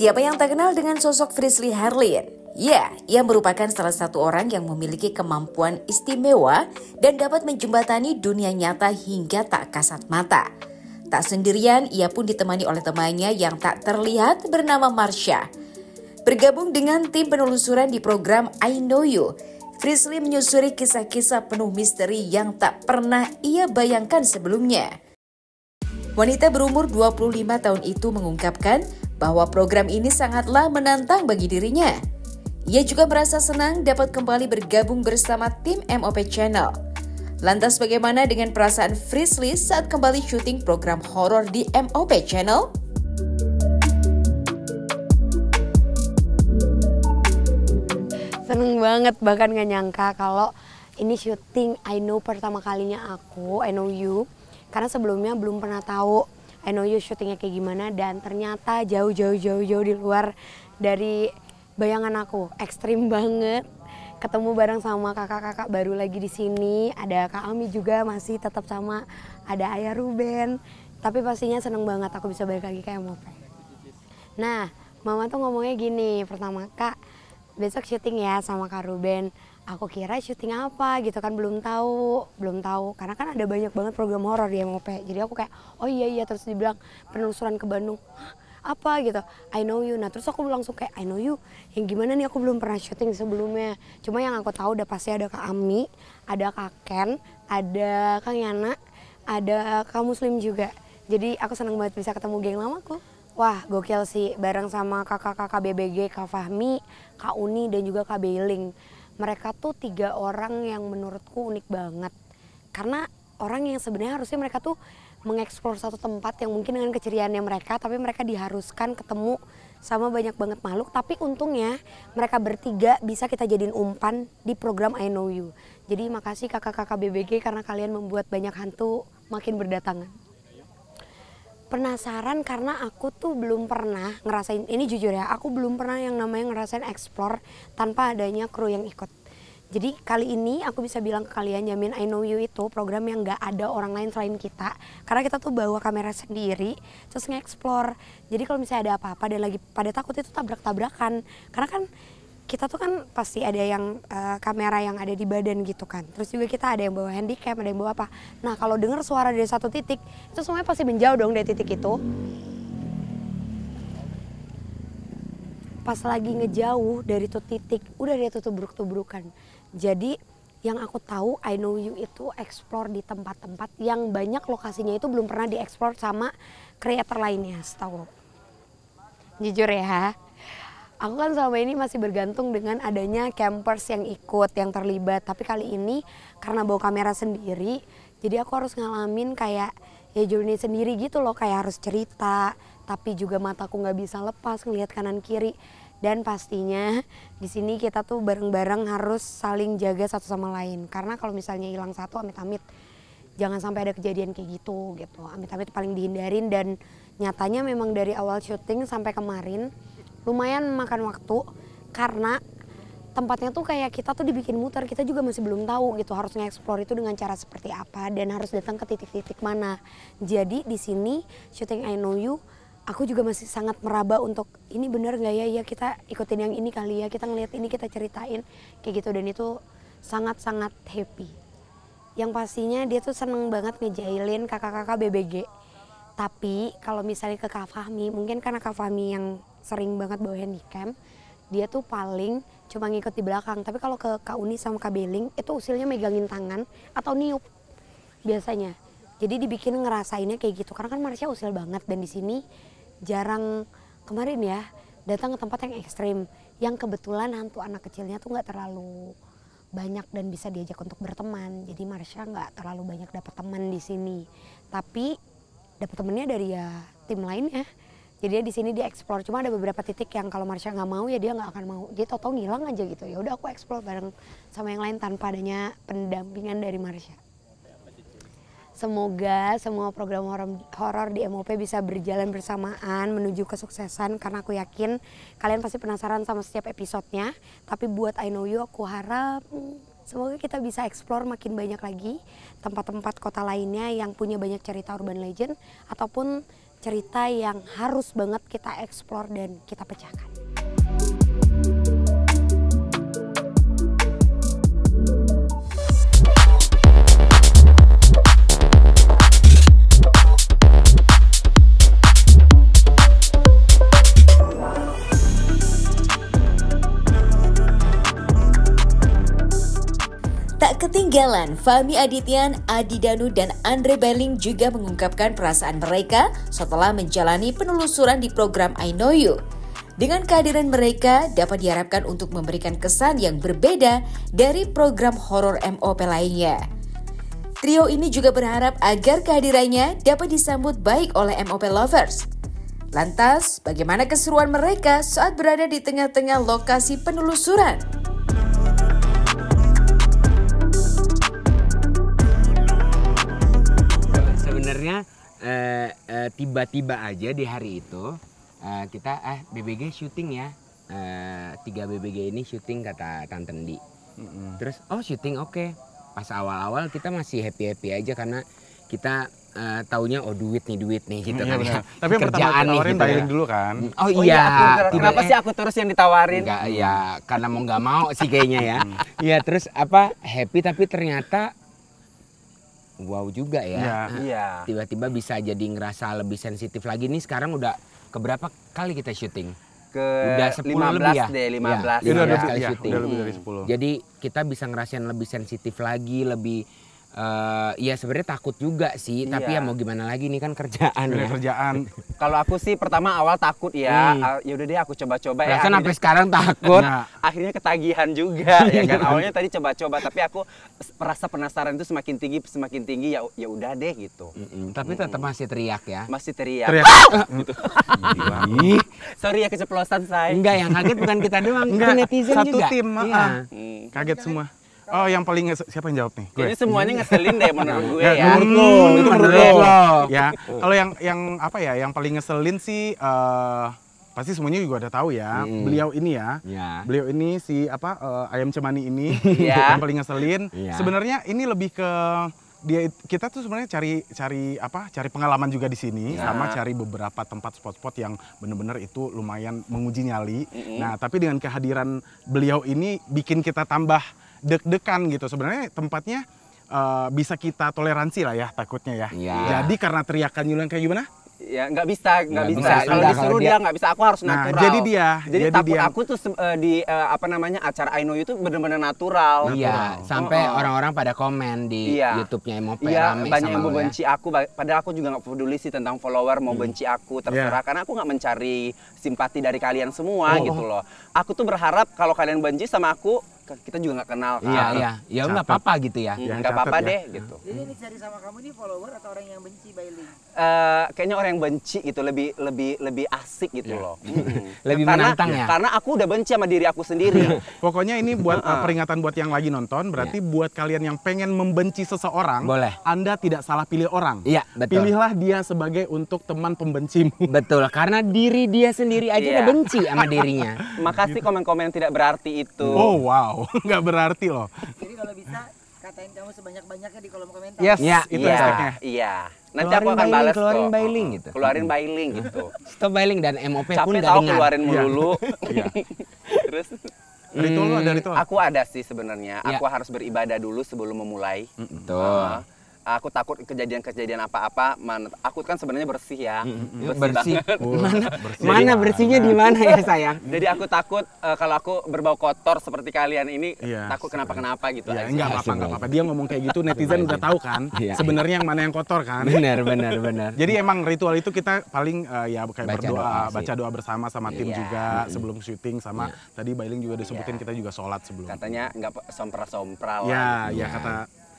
Siapa yang tak kenal dengan sosok Frisley Harlin? Ya, ia merupakan salah satu orang yang memiliki kemampuan istimewa dan dapat menjembatani dunia nyata hingga tak kasat mata. Tak sendirian, ia pun ditemani oleh temannya yang tak terlihat bernama Marsha. Bergabung dengan tim penelusuran di program I Know You, Frisley menyusuri kisah-kisah penuh misteri yang tak pernah ia bayangkan sebelumnya. Wanita berumur 25 tahun itu mengungkapkan bahwa program ini sangatlah menantang bagi dirinya. Ia juga merasa senang dapat kembali bergabung bersama tim MOP Channel. Lantas bagaimana dengan perasaan Frisley saat kembali syuting program horor di MOP Channel? Seneng banget, bahkan gak nyangka kalau ini syuting I Know pertama kalinya aku, I Know You. Karena sebelumnya belum pernah tahu I know you syutingnya kayak gimana dan ternyata jauh jauh jauh jauh di luar dari bayangan aku ekstrim banget ketemu bareng sama kakak-kakak baru lagi di sini ada Kak Ami juga masih tetap sama ada Ayah Ruben tapi pastinya seneng banget aku bisa balik lagi kayak mau. nah Mama tuh ngomongnya gini pertama Kak besok syuting ya sama Kak Ruben aku kira syuting apa gitu kan belum tahu belum tahu karena kan ada banyak banget program horor di MOP jadi aku kayak oh iya iya terus dibilang penelusuran ke Bandung apa gitu I know you nah terus aku langsung kayak I know you yang gimana nih aku belum pernah syuting sebelumnya cuma yang aku tahu udah pasti ada Kak Ami ada Kak Ken ada Kang Yana ada Kak Muslim juga jadi aku senang banget bisa ketemu geng lamaku Wah gokil sih bareng sama kakak-kakak BBG, Kak Fahmi, Kak Uni dan juga Kak Beiling mereka tuh tiga orang yang menurutku unik banget karena orang yang sebenarnya harusnya mereka tuh mengeksplor satu tempat yang mungkin dengan keceriaannya mereka tapi mereka diharuskan ketemu sama banyak banget makhluk tapi untungnya mereka bertiga bisa kita jadiin umpan di program I Know You jadi makasih kakak-kakak BBG karena kalian membuat banyak hantu makin berdatangan penasaran karena aku tuh belum pernah ngerasain ini jujur ya aku belum pernah yang namanya ngerasain explore tanpa adanya kru yang ikut jadi kali ini aku bisa bilang ke kalian jamin I know you itu program yang nggak ada orang lain selain kita. Karena kita tuh bawa kamera sendiri terus nge-explore. Jadi kalau misalnya ada apa-apa dan lagi pada takut itu tabrak-tabrakan. Karena kan kita tuh kan pasti ada yang uh, kamera yang ada di badan gitu kan. Terus juga kita ada yang bawa handycam, ada yang bawa apa. Nah kalau dengar suara dari satu titik, itu semuanya pasti menjauh dong dari titik itu. pas lagi ngejauh dari tuh titik udah dia tuh tubruk-tubrukan jadi yang aku tahu I know you itu explore di tempat-tempat yang banyak lokasinya itu belum pernah dieksplor sama kreator lainnya setahu jujur ya aku kan selama ini masih bergantung dengan adanya campers yang ikut yang terlibat tapi kali ini karena bawa kamera sendiri jadi aku harus ngalamin kayak ya journey sendiri gitu loh kayak harus cerita tapi juga mataku nggak bisa lepas ngelihat kanan kiri dan pastinya di sini kita tuh bareng-bareng harus saling jaga satu sama lain karena kalau misalnya hilang satu amit-amit jangan sampai ada kejadian kayak gitu gitu amit-amit paling dihindarin dan nyatanya memang dari awal syuting sampai kemarin lumayan makan waktu karena tempatnya tuh kayak kita tuh dibikin muter kita juga masih belum tahu gitu harus nge-explore itu dengan cara seperti apa dan harus datang ke titik-titik mana jadi di sini syuting I Know You aku juga masih sangat meraba untuk ini benar nggak ya ya kita ikutin yang ini kali ya kita ngeliat ini kita ceritain kayak gitu dan itu sangat sangat happy yang pastinya dia tuh seneng banget ngejailin kakak-kakak BBG tapi kalau misalnya ke Kak Fahmi mungkin karena Kak Fahmi yang sering banget bawa handycam dia tuh paling cuma ngikut di belakang tapi kalau ke Kak Uni sama Kak Beling itu usilnya megangin tangan atau niup biasanya jadi dibikin ngerasainnya kayak gitu karena kan Marsha usil banget dan di sini jarang kemarin ya datang ke tempat yang ekstrim yang kebetulan hantu anak kecilnya tuh nggak terlalu banyak dan bisa diajak untuk berteman jadi Marsha nggak terlalu banyak dapat teman di sini tapi dapat temennya dari ya tim ya jadi di sini dia explore cuma ada beberapa titik yang kalau Marsha nggak mau ya dia nggak akan mau dia totong hilang aja gitu ya udah aku explore bareng sama yang lain tanpa adanya pendampingan dari Marsha Semoga semua program horor di MOP bisa berjalan bersamaan menuju kesuksesan karena aku yakin kalian pasti penasaran sama setiap episodenya. Tapi buat I Know You aku harap hmm, semoga kita bisa explore makin banyak lagi tempat-tempat kota lainnya yang punya banyak cerita urban legend ataupun cerita yang harus banget kita explore dan kita pecahkan. Jalan, Fami Adityan, Adi Danu, dan Andre Beling juga mengungkapkan perasaan mereka setelah menjalani penelusuran di program I Know You. Dengan kehadiran mereka dapat diharapkan untuk memberikan kesan yang berbeda dari program horor MOP lainnya. Trio ini juga berharap agar kehadirannya dapat disambut baik oleh MOP lovers. Lantas, bagaimana keseruan mereka saat berada di tengah-tengah lokasi penelusuran? sebenarnya eh, eh, tiba-tiba aja di hari itu eh, kita eh BBG syuting ya eh, tiga BBG ini syuting kata Tante Ndi. Mm-hmm. Terus oh syuting oke. Okay. Pas awal-awal kita masih happy happy aja karena kita uh, taunya oh duit nih duit nih gitu mm, kan iya, ya. Tapi kerjaan nih kita gitu ya. dulu kan. Mm, oh, oh iya. iya kenapa sih aku terus yang ditawarin? Enggak ya karena mau nggak mau sih kayaknya ya. Iya terus apa happy tapi ternyata wow juga ya. Iya. iya. Tiba-tiba bisa jadi ngerasa lebih sensitif lagi nih sekarang udah keberapa kali kita syuting? ke udah 10 15 lebih ya? deh, 15. Ya, 15 ya, udah, ya, kali ya, syuting. udah lebih dari 10. Hmm. Jadi kita bisa ngerasain lebih sensitif lagi, lebih uh, ya sebenarnya takut juga sih iya. tapi ya mau gimana lagi nih kan kerjaan ya kerjaan kalau aku sih pertama awal takut ya hmm. Ah, ya udah deh aku coba-coba ya kan sampai sekarang takut nah. akhirnya ketagihan juga ya kan awalnya tadi coba-coba tapi aku merasa penasaran itu semakin tinggi semakin tinggi ya ya udah deh gitu mm -mm. tapi tetap mm tetap masih teriak ya masih teriak, teriak. Ah! gitu sorry ya keceplosan saya enggak yang kaget bukan kita doang Enggak, netizen satu juga satu tim ya. kaget semua Oh, yang paling siapa yang jawab nih? Gue. Ini semuanya ngeselin deh menurut gue ya. ya. Menurut lo, itu hmm, menurut lo. Ya, kalau yang yang apa ya, yang paling ngeselin sih uh, pasti semuanya juga udah tahu ya. Hmm. Beliau ini ya. ya. Beliau ini si apa uh, ayam cemani ini ya. yang paling ngeselin. Ya. Sebenarnya ini lebih ke dia kita tuh sebenarnya cari cari apa cari pengalaman juga di sini ya. sama cari beberapa tempat spot-spot yang bener-bener itu lumayan menguji nyali. Mm -hmm. Nah tapi dengan kehadiran beliau ini bikin kita tambah deg-degan gitu. Sebenarnya tempatnya uh, bisa kita toleransi lah ya takutnya ya. ya. Jadi karena teriakan Yulian kayak gimana? ya nggak bisa nggak bisa, bisa. kalau disuruh dia nggak bisa aku harus nah, natural jadi dia jadi, jadi dia. aku tuh uh, di uh, apa namanya acara Aino itu benar-benar natural iya sampai oh, oh. orang-orang pada komen di ya. YouTube-nya mau iya, rame banyak yang ya. benci aku padahal aku juga nggak peduli sih tentang follower mau hmm. benci aku iya. terserah yeah. karena aku nggak mencari simpati dari kalian semua oh, oh, gitu loh aku tuh berharap kalau kalian benci sama aku kita juga nggak kenal kan. Iya iya. Ya nggak apa-apa gitu ya. Iya, nggak apa-apa ya. deh gitu. Jadi yang dicari sama kamu ini follower atau orang yang benci Bailey? Uh, kayaknya orang yang benci gitu lebih lebih lebih asik gitu yeah. loh. lebih karena, menantang ya. Karena aku udah benci sama diri aku sendiri. Pokoknya ini buat uh, peringatan buat yang lagi nonton berarti yeah. buat kalian yang pengen membenci seseorang, boleh. Anda tidak salah pilih orang. Iya, betul. Pilihlah dia sebagai untuk teman pembencimu. Betul, karena diri dia sendiri aja yeah. udah benci sama dirinya. Makasih gitu. komen-komen yang tidak berarti itu. Oh wow loh, nggak berarti loh. Jadi kalau bisa katain kamu sebanyak-banyaknya di kolom komentar. Yes, ya, itu iya, hashtagnya. Iya. Nanti keluarin aku akan balas keluarin kok. Bailing, gitu. Keluarin bailing gitu. Stop bailing dan MOP Capek pun keluarin iya. melulu. Iya. Terus ritual hmm, ada ritual? Aku ada sih sebenarnya. Ya. Aku iya. harus beribadah dulu sebelum memulai. Betul. Uh, aku takut kejadian-kejadian apa-apa. Aku kan sebenarnya bersih ya. Bersih. bersih. Mana, bersih. mana bersihnya di mana ya sayang? Jadi aku takut uh, kalau aku berbau kotor seperti kalian ini iya, takut kenapa-kenapa gitu. Ya, enggak apa-apa, enggak apa-apa. Iya. Dia ngomong kayak gitu netizen udah tahu kan. Iya, sebenarnya iya. yang mana yang kotor kan? Benar, benar, benar. Jadi emang ritual itu kita paling uh, ya kayak baca berdoa, doa baca doa bersama sama tim juga hmm sebelum syuting sama tadi Bailing juga disebutin kita juga sholat sebelum. Katanya enggak sompra-sompra Ya, ya kata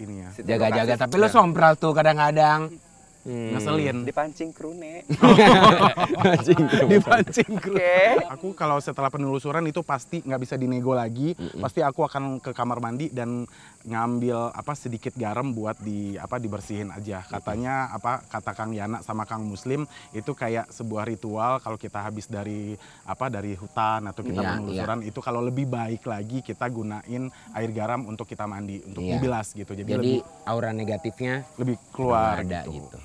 ini ya jaga-jaga tapi lo iya. sompral tuh kadang-kadang Hmm. Ngeselin. Dipancing krune. Pancing krune. Oh. Dipancing kru Okay. Aku kalau setelah penelusuran itu pasti nggak bisa dinego lagi. Mm hmm Pasti aku akan ke kamar mandi dan ngambil apa sedikit garam buat di apa dibersihin aja. Katanya apa kata Kang Yana sama Kang Muslim itu kayak sebuah ritual kalau kita habis dari apa dari hutan atau kita yeah, iya. penelusuran yeah. itu kalau lebih baik lagi kita gunain air garam untuk kita mandi, untuk yeah. dibilas gitu. Jadi, Jadi lebih aura negatifnya lebih keluar ada gitu. gitu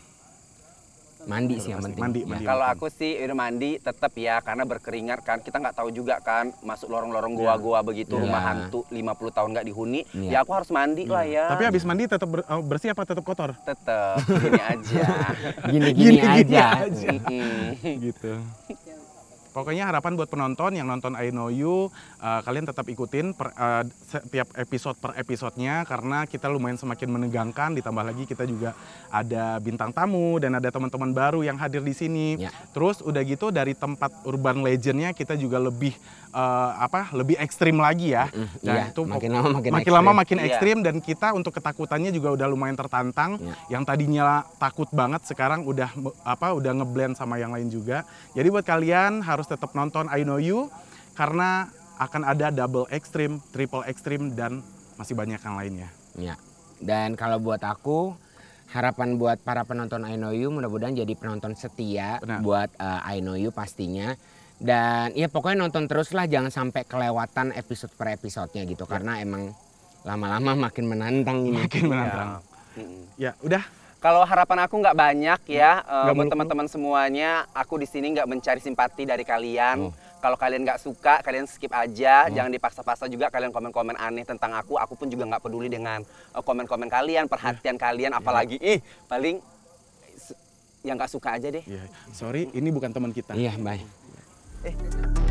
mandi sih yang penting. Mandi, ya. Kalau aku sih udah mandi tetap ya karena berkeringat kan. Kita nggak tahu juga kan masuk lorong-lorong iya. gua-gua begitu yeah. rumah hantu 50 tahun nggak dihuni. Yeah. Ya aku harus mandi yeah. lah iya. ya. Tapi habis mandi tetap ber oh, bersih apa tetap kotor? Tetap gini aja. Gini-gini aja. Gini, gini aja. gitu. Pokoknya harapan buat penonton yang nonton I Know You, uh, kalian tetap ikutin per, uh, setiap episode per episodenya karena kita lumayan semakin menegangkan. Ditambah lagi kita juga ada bintang tamu dan ada teman-teman baru yang hadir di sini. Ya. Terus udah gitu dari tempat urban legendnya kita juga lebih uh, apa lebih ekstrim lagi ya. Mm, dan iya, itu makin lama makin, makin ekstrim. lama makin iya. ekstrim dan kita untuk ketakutannya juga udah lumayan tertantang. Iya. Yang tadinya takut banget sekarang udah apa udah ngeblend sama yang lain juga. Jadi buat kalian harus tetap nonton I Know You karena akan ada double ekstrim, triple ekstrim dan masih banyak yang lainnya. Ya. Dan kalau buat aku harapan buat para penonton I Know You mudah-mudahan jadi penonton setia Benar. buat uh, I Know You pastinya dan ya pokoknya nonton terus lah jangan sampai kelewatan episode per episodenya gitu iya. karena emang lama-lama makin menantang ini makin iya. menantang ya, udah kalau harapan aku nggak banyak ya gak eh, buat teman-teman semuanya aku di sini nggak mencari simpati dari kalian oh. kalau kalian nggak suka kalian skip aja oh. jangan dipaksa-paksa juga kalian komen-komen aneh tentang aku aku pun juga nggak peduli dengan eh, komen-komen kalian perhatian yeah. kalian iya. apalagi yeah. ih paling eh, yang nggak suka aja deh yeah. sorry ini bukan teman kita iya yeah, baik este.